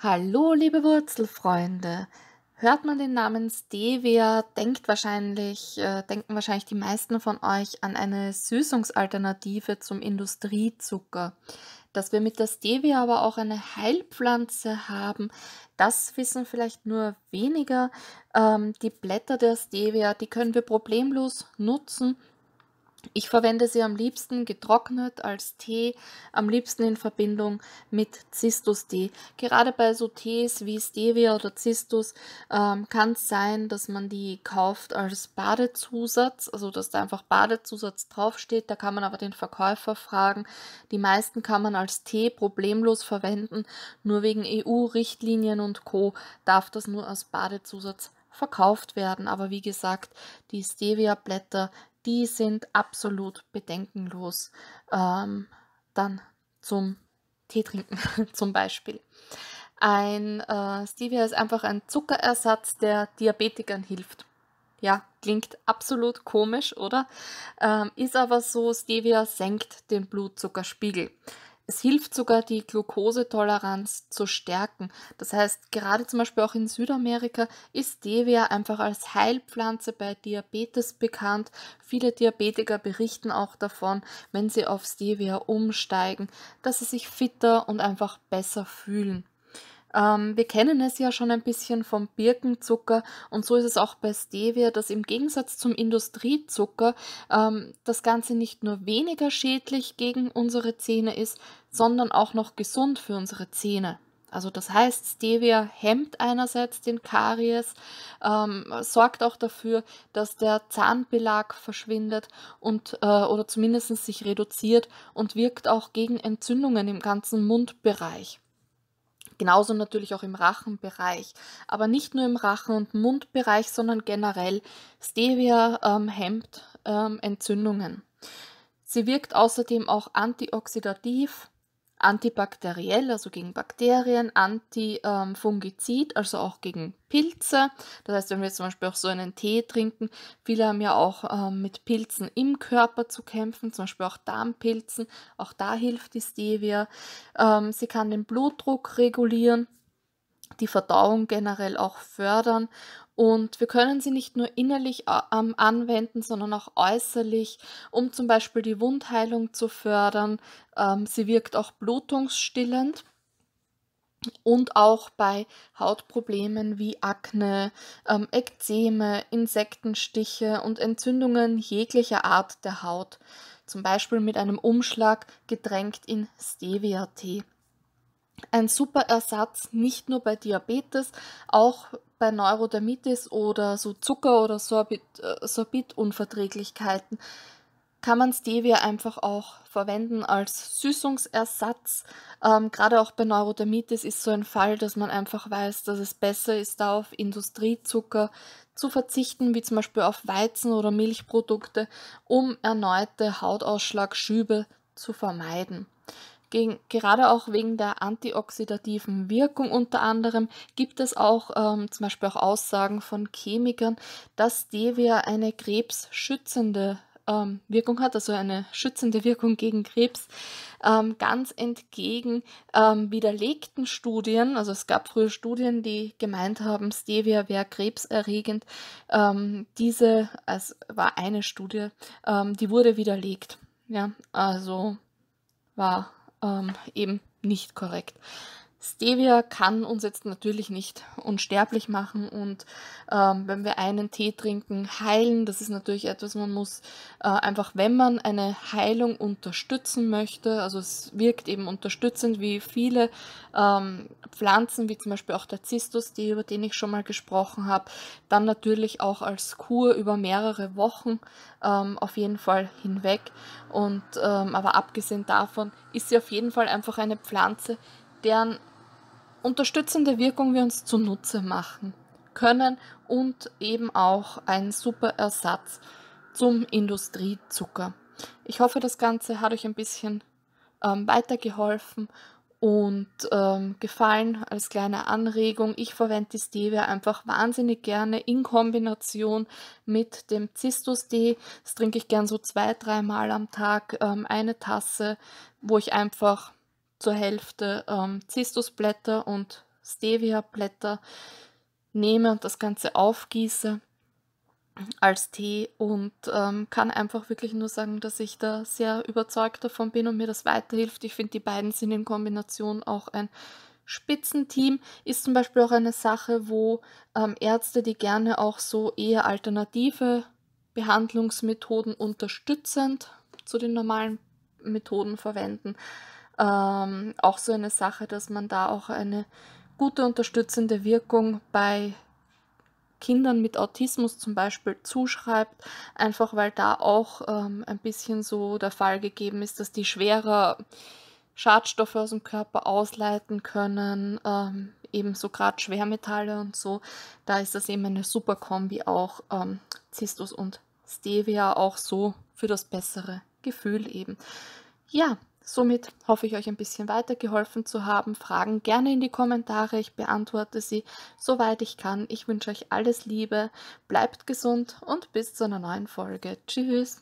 Hallo, liebe Wurzelfreunde. Hört man den Namen Stevia, denkt wahrscheinlich, äh, denken wahrscheinlich die meisten von euch an eine Süßungsalternative zum Industriezucker. Dass wir mit der Stevia aber auch eine Heilpflanze haben, das wissen vielleicht nur weniger. Ähm, die Blätter der Stevia, die können wir problemlos nutzen ich verwende sie am liebsten getrocknet als Tee, am liebsten in Verbindung mit Zistus-Tee. Gerade bei so Tees wie Stevia oder Zistus ähm, kann es sein, dass man die kauft als Badezusatz, also dass da einfach Badezusatz draufsteht. Da kann man aber den Verkäufer fragen. Die meisten kann man als Tee problemlos verwenden. Nur wegen EU-Richtlinien und Co. darf das nur als Badezusatz verkauft werden. Aber wie gesagt, die Stevia-Blätter, die sind absolut bedenkenlos ähm, dann zum Tee trinken zum Beispiel. Ein äh, Stevia ist einfach ein Zuckerersatz, der Diabetikern hilft. Ja, klingt absolut komisch, oder? Ähm, ist aber so, Stevia senkt den Blutzuckerspiegel es hilft sogar, die Glukosetoleranz zu stärken. Das heißt, gerade zum Beispiel auch in Südamerika ist Stevia einfach als Heilpflanze bei Diabetes bekannt. Viele Diabetiker berichten auch davon, wenn sie auf Stevia umsteigen, dass sie sich fitter und einfach besser fühlen. Ähm, wir kennen es ja schon ein bisschen vom Birkenzucker und so ist es auch bei Stevia, dass im Gegensatz zum Industriezucker ähm, das Ganze nicht nur weniger schädlich gegen unsere Zähne ist, sondern auch noch gesund für unsere Zähne. Also das heißt, Stevia hemmt einerseits den Karies, ähm, sorgt auch dafür, dass der Zahnbelag verschwindet und äh, oder zumindest sich reduziert und wirkt auch gegen Entzündungen im ganzen Mundbereich. Genauso natürlich auch im Rachenbereich. Aber nicht nur im Rachen- und Mundbereich, sondern generell. Stevia ähm, hemmt ähm, Entzündungen. Sie wirkt außerdem auch antioxidativ, antibakteriell, also gegen Bakterien, antifungizid, ähm, also auch gegen Pilze. Das heißt, wenn wir zum Beispiel auch so einen Tee trinken, viele haben ja auch ähm, mit Pilzen im Körper zu kämpfen, zum Beispiel auch Darmpilzen, auch da hilft die Stevia. Ähm, sie kann den Blutdruck regulieren die Verdauung generell auch fördern und wir können sie nicht nur innerlich ähm, anwenden, sondern auch äußerlich, um zum Beispiel die Wundheilung zu fördern. Ähm, sie wirkt auch blutungsstillend und auch bei Hautproblemen wie Akne, ähm, Ekzeme, Insektenstiche und Entzündungen jeglicher Art der Haut, zum Beispiel mit einem Umschlag getränkt in Stevia-Tee. Ein super Ersatz nicht nur bei Diabetes, auch bei Neurodermitis oder so Zucker- oder Sorbit, äh, Sorbitunverträglichkeiten kann man Stevia einfach auch verwenden als Süßungsersatz. Ähm, Gerade auch bei Neurodermitis ist so ein Fall, dass man einfach weiß, dass es besser ist, da auf Industriezucker zu verzichten, wie zum Beispiel auf Weizen oder Milchprodukte, um erneute Hautausschlagschübe zu vermeiden. Gegen, gerade auch wegen der antioxidativen Wirkung unter anderem gibt es auch ähm, zum Beispiel auch Aussagen von Chemikern, dass Stevia eine krebsschützende ähm, Wirkung hat, also eine schützende Wirkung gegen Krebs, ähm, ganz entgegen ähm, widerlegten Studien. Also es gab früher Studien, die gemeint haben, Stevia wäre krebserregend. Ähm, diese, es also war eine Studie, ähm, die wurde widerlegt. Ja, also war ähm, eben nicht korrekt. Stevia kann uns jetzt natürlich nicht unsterblich machen und ähm, wenn wir einen Tee trinken, heilen, das ist natürlich etwas, man muss äh, einfach, wenn man eine Heilung unterstützen möchte, also es wirkt eben unterstützend wie viele ähm, Pflanzen, wie zum Beispiel auch der Zistus-Tee, über den ich schon mal gesprochen habe, dann natürlich auch als Kur über mehrere Wochen ähm, auf jeden Fall hinweg und ähm, aber abgesehen davon ist sie auf jeden Fall einfach eine Pflanze, deren unterstützende Wirkung wir uns zunutze machen können und eben auch ein super Ersatz zum Industriezucker. Ich hoffe, das Ganze hat euch ein bisschen ähm, weitergeholfen und ähm, gefallen als kleine Anregung. Ich verwende die Stevia einfach wahnsinnig gerne in Kombination mit dem Zistus-Tee. Das trinke ich gern so zwei, dreimal am Tag ähm, eine Tasse, wo ich einfach zur Hälfte ähm, Zistusblätter und Stevia-Blätter nehme und das Ganze aufgieße als Tee und ähm, kann einfach wirklich nur sagen, dass ich da sehr überzeugt davon bin und mir das weiterhilft. Ich finde, die beiden sind in Kombination auch ein Spitzenteam. Ist zum Beispiel auch eine Sache, wo ähm, Ärzte, die gerne auch so eher alternative Behandlungsmethoden unterstützend zu den normalen Methoden verwenden, ähm, auch so eine Sache, dass man da auch eine gute unterstützende Wirkung bei Kindern mit Autismus zum Beispiel zuschreibt, einfach weil da auch ähm, ein bisschen so der Fall gegeben ist, dass die schwerer Schadstoffe aus dem Körper ausleiten können, ähm, ebenso gerade Schwermetalle und so. Da ist das eben eine super Kombi auch ähm, Zistus und Stevia auch so für das bessere Gefühl eben. Ja, Somit hoffe ich euch ein bisschen weitergeholfen zu haben. Fragen gerne in die Kommentare, ich beantworte sie soweit ich kann. Ich wünsche euch alles Liebe, bleibt gesund und bis zu einer neuen Folge. Tschüss!